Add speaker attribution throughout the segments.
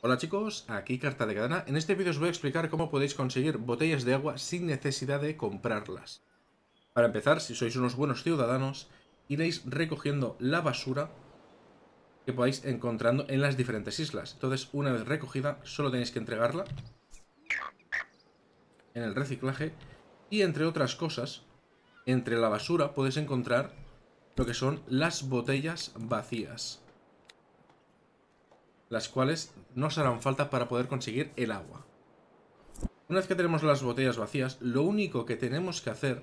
Speaker 1: Hola chicos, aquí Carta de Cadena. En este vídeo os voy a explicar cómo podéis conseguir botellas de agua sin necesidad de comprarlas. Para empezar, si sois unos buenos ciudadanos, iréis recogiendo la basura que podáis encontrando en las diferentes islas. Entonces, una vez recogida, solo tenéis que entregarla en el reciclaje y entre otras cosas, entre la basura podéis encontrar lo que son las botellas vacías las cuales nos harán falta para poder conseguir el agua. Una vez que tenemos las botellas vacías, lo único que tenemos que hacer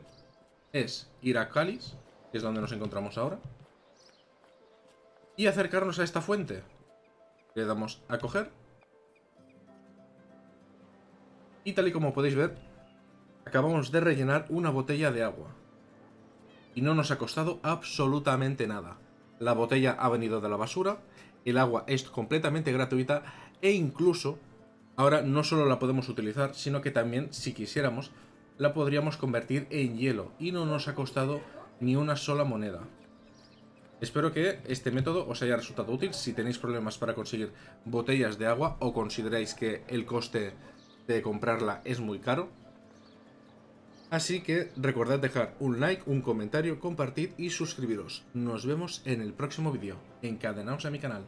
Speaker 1: es ir a Cáliz, que es donde nos encontramos ahora, y acercarnos a esta fuente. Le damos a coger. Y tal y como podéis ver, acabamos de rellenar una botella de agua. Y no nos ha costado absolutamente nada. La botella ha venido de la basura el agua es completamente gratuita e incluso ahora no solo la podemos utilizar, sino que también, si quisiéramos, la podríamos convertir en hielo y no nos ha costado ni una sola moneda. Espero que este método os haya resultado útil. Si tenéis problemas para conseguir botellas de agua o consideráis que el coste de comprarla es muy caro, Así que recordad dejar un like, un comentario, compartid y suscribiros. Nos vemos en el próximo vídeo. Encadenaos a mi canal.